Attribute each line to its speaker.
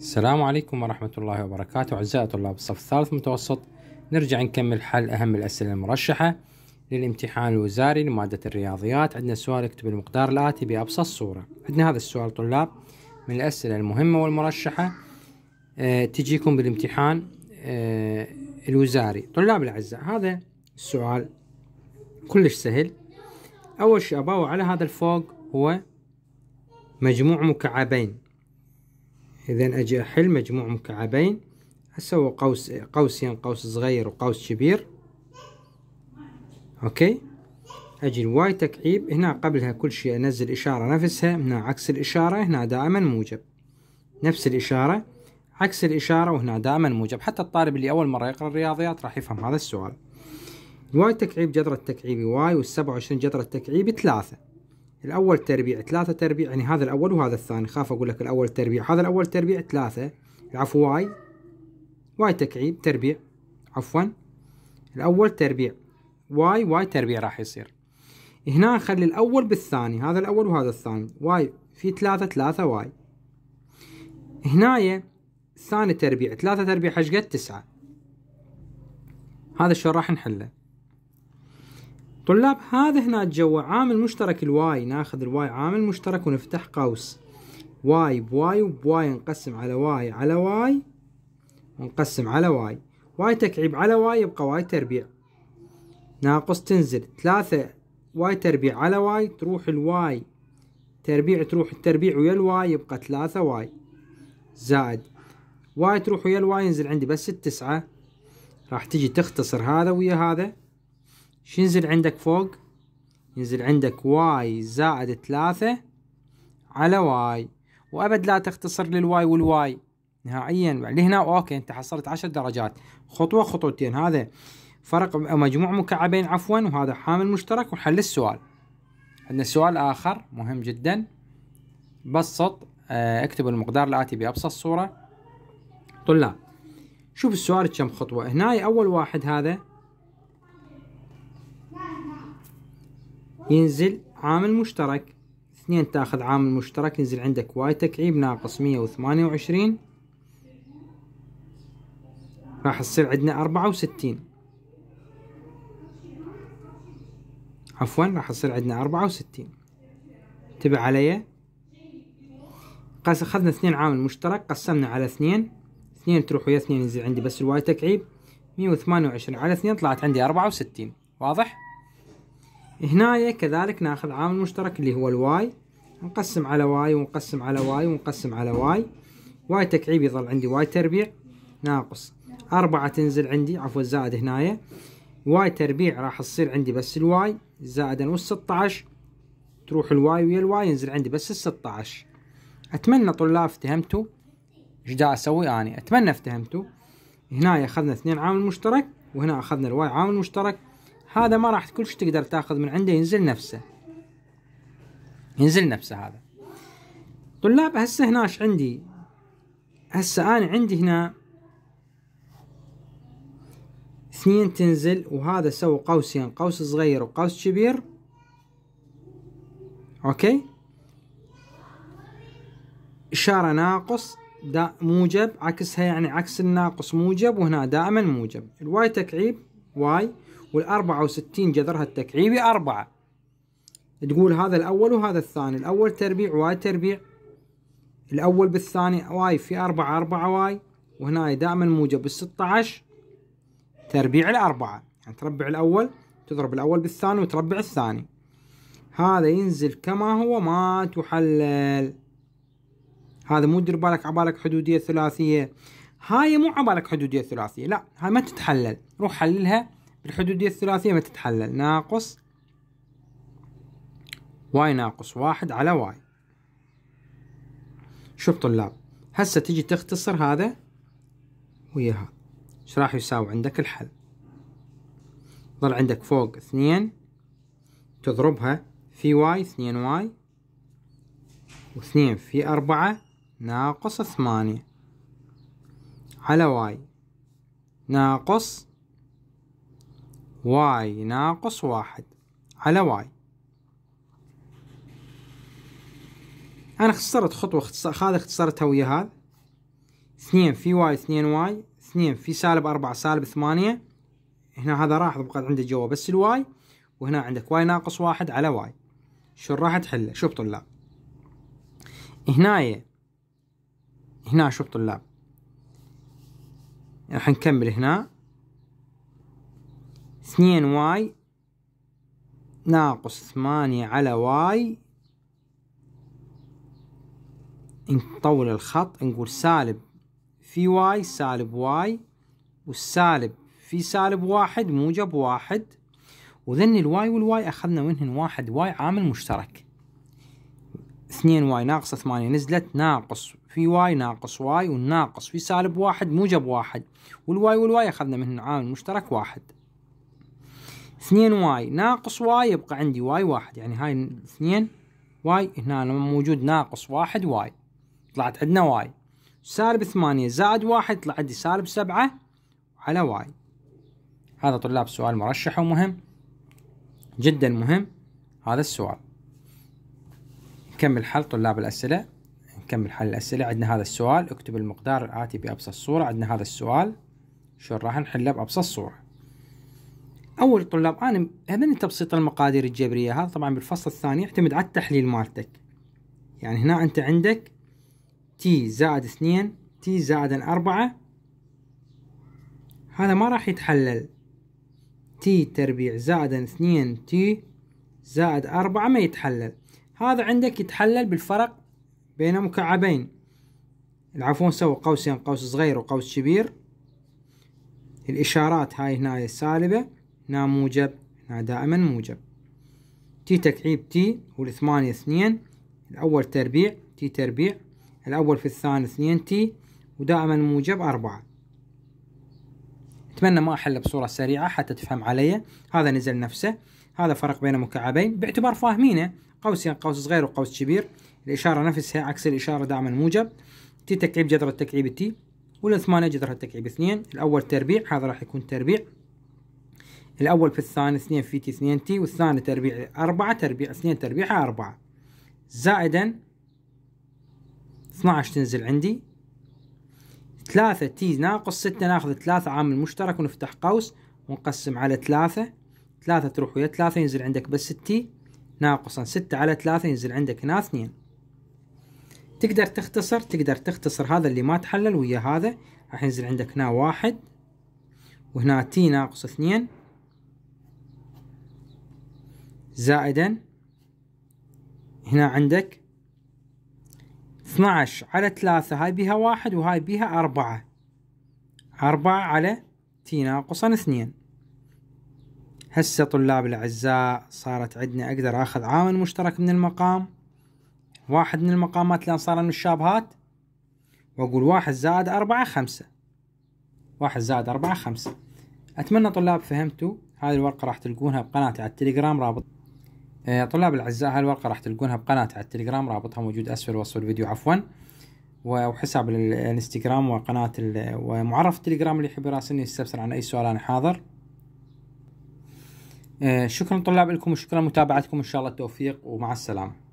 Speaker 1: السلام عليكم ورحمة الله وبركاته أعزائي طلاب الصف الثالث متوسط نرجع نكمل حل أهم الأسئلة المرشحة للامتحان الوزاري لمادة الرياضيات عندنا سؤال اكتب المقدار الآتي بأبسط صورة عندنا هذا السؤال طلاب من الأسئلة المهمة والمرشحة أه تجيكم بالامتحان أه الوزاري طلاب الأعزاء هذا السؤال كلش سهل أول شيء أباوع على هذا الفوق هو مجموع مكعبين إذا أجي أحل مجموع مكعبين أسوي قوس قوسين قوس صغير وقوس كبير أوكي أجي الواي تكعيب هنا قبلها كل شيء أنزل إشارة نفسها هنا عكس الإشارة هنا دائما موجب نفس الإشارة عكس الإشارة وهنا دائما موجب حتى الطالب اللي أول مرة يقرأ الرياضيات راح يفهم هذا السؤال الواي تكعيب جذر التكعيبي واي والسبعة وعشرين جذر التكعيبي ثلاثة الأول تربيع ثلاثة تربيع يعني هذا الأول وهذا الثاني خاف أقول لك الأول تربيع هذا الأول تربيع ثلاثة العفو واي واي تكعيب تربيع عفوا الأول تربيع واي واي تربيع راح يصير هنا نخلي الأول بالثاني هذا الأول وهذا الثاني واي في ثلاثة ثلاثة واي هنايا ثاني تربيع ثلاثة تربيع حشقة تسعة هذا الشيء راح نحله طلاب هذا هنا الجو عامل مشترك الواي ناخذ الواي عامل مشترك ونفتح قوس واي بواي وبواي نقسم على واي على واي ونقسم على واي واي تكعيب على واي يبقى واي تربيع ناقص تنزل ثلاثة واي تربيع على واي تروح الواي تربيع تروح التربيع ويا الواي يبقى ثلاثة واي زائد واي تروح ويا الواي ينزل عندي بس التسعة راح تجي تختصر هذا ويا هذا شو ينزل عندك فوق ينزل عندك واي زائد ثلاثة على واي وابد لا تختصر للواي والواي نهائيا لهنا اوكي انت حصلت عشر درجات خطوة خطوتين هذا فرق مجموع مكعبين عفوا وهذا حامل مشترك وحل السؤال عندنا سؤال اخر مهم جدا بسط آه، اكتب المقدار الاتي بابسط صورة طلاب شوف السؤال كم خطوة هنا اول واحد هذا ينزل عامل مشترك اثنين تاخذ عامل مشترك ينزل عندك واي تكعيب ناقص مية وثمانية وعشرين راح تصير عندنا أربعة وستين عفوا راح تصير عندنا أربعة وستين انتبه علي قاس أخذنا اثنين عامل مشترك قسمنا على اثنين اثنين تروح ويا اثنين ينزل عندي بس الواي تكعيب مية وثمانية وعشرين على اثنين طلعت عندي أربعة وستين واضح؟ هنا كذلك ناخذ عامل مشترك اللي هو الواي نقسم على واي ونقسم على واي ونقسم على واي واي تكعيب يظل عندي واي تربيع ناقص أربعة تنزل عندي عفوا زائد هنايا واي تربيع راح تصير عندي بس الواي زائدا والستعش تروح الواي ويا الواي ينزل عندي بس الستعش أتمنى طلاب افتهمتوا ايش دا أسوي أني أتمنى افتهمتوا هنا أخذنا اثنين عامل مشترك وهنا أخذنا الواي عامل مشترك هذا ما راح كل شيء تقدر تاخذ من عنده ينزل نفسه ينزل نفسه هذا طلاب هسه هناش عندي هسه انا عندي هنا اثنين تنزل وهذا سوى قوسين قوس صغير وقوس كبير اوكي اشارة ناقص دا موجب عكسها يعني عكس الناقص موجب وهنا دائما موجب الواي تكعيب واي وال 64 جذرها التكعيبي أربعة تقول هذا الأول وهذا الثاني الأول تربيع واي تربيع الأول بالثاني واي في أربعة أربعة واي وهنا دائما موجب الستة عشر تربيع الأربعة يعني تربع الأول تضرب الأول بالثاني وتربع الثاني هذا ينزل كما هو ما تحلل هذا مو دير بالك عبالك حدودية ثلاثية هاي مو عبالك حدودية ثلاثية لا هاي ما تتحلل روح حللها الحدودية الثلاثية ما تتحلل ناقص واي ناقص واحد على واي شوف طلاب هسه تجي تختصر هذا ويا هذا ايش راح يساوي عندك الحل ظل عندك فوق اثنين تضربها في واي اثنين واي واثنين في أربعة ناقص ثمانية على واي ناقص واي ناقص واحد على واي أنا اختصرت خطوة اختصار هذا اختصرتها ويا هذا اثنين في واي اثنين واي اثنين في سالب أربعة سالب ثمانية هنا هذا راح بقى عندك جوا بس الواي وهنا عندك واي ناقص واحد على واي شو راح تحله شوف طلاب هنايا هنا شوف طلاب راح نكمل هنا اثنين واي ناقص ثمانية على واي نطول الخط نقول سالب في واي سالب واي والسالب في سالب واحد موجب واحد وذن الواي والواي أخذنا منهن واحد واي عامل مشترك اثنين واي ناقص ثمانية نزلت ناقص في واي ناقص واي والناقص في سالب واحد موجب واحد والواي والواي أخذنا منهن عامل مشترك واحد 2 واي ناقص واي يبقى عندي واي واحد يعني هاي 2 واي هنا لما موجود ناقص واحد واي طلعت عندنا واي سالب ثمانية زائد واحد طلع عندي سالب سبعة على واي هذا طلاب سؤال مرشح ومهم جدا مهم هذا السؤال نكمل حل طلاب الأسئلة نكمل حل الأسئلة عندنا هذا السؤال اكتب المقدار الآتي بأبسط صورة عندنا هذا السؤال شو راح نحله بأبسط صورة اول طلاب انا هذا تبسيط المقادير الجبريه هذا طبعا بالفصل الثاني يعتمد على التحليل مالتك يعني هنا انت عندك تي زائد اثنين تي زائد أربعة هذا ما راح يتحلل تي تربيع زائد اثنين تي زائد أربعة ما يتحلل هذا عندك يتحلل بالفرق بين مكعبين العفون سوى قوسين قوس صغير وقوس كبير الإشارات هاي هنا سالبه هنا موجب هنا دائما موجب تي تكعيب تي والثمانية اثنين الأول تربيع تي تربيع الأول في الثاني اثنين تي ودائما موجب أربعة أتمنى ما أحل بصورة سريعة حتى تفهم علي هذا نزل نفسه هذا فرق بين مكعبين باعتبار فاهمينه قوسين يعني قوس صغير وقوس كبير الإشارة نفسها عكس الإشارة دائما موجب تي تكعيب جذر التكعيب تي والثمانية جذرها التكعيب اثنين الأول تربيع هذا راح يكون تربيع الأول في الثاني اثنين في تي اثنين تي والثاني تربيع أربعة تربيع اثنين تربيعها أربعة زائدا 12 تنزل عندي ثلاثة تي ناقص ستة ناخذ ثلاثة عامل مشترك ونفتح قوس ونقسم على ثلاثة ثلاثة تروح ويا ثلاثة ينزل عندك بس تي ناقصا ستة على ثلاثة ينزل عندك هنا اثنين تقدر تختصر تقدر تختصر هذا اللي ما تحلل ويا هذا راح ينزل عندك هنا واحد وهنا تي ناقص اثنين زائدا هنا عندك 12 على 3 هاي بها واحد وهاي بها أربعة أربعة على تي ناقصا 2 هسه طلاب الأعزاء صارت عندنا أقدر أخذ عامل مشترك من المقام واحد من المقامات لأن صار من الشابهات وأقول واحد زائد أربعة خمسة واحد زائد أربعة خمسة أتمنى طلاب فهمتوا هذه الورقة راح تلقونها بقناتي على التليجرام رابط إيه، طلاب الأعزاء هالورقة راح تلقونها بقناتي على التليجرام رابطها موجود أسفل وصف الفيديو عفوا وحساب الانستغرام وقناة ومعرف التليجرام اللي يحب يراسلني يستفسر عن أي سؤال أنا حاضر إيه، شكرا طلاب لكم وشكرا متابعتكم إن شاء الله التوفيق ومع السلامة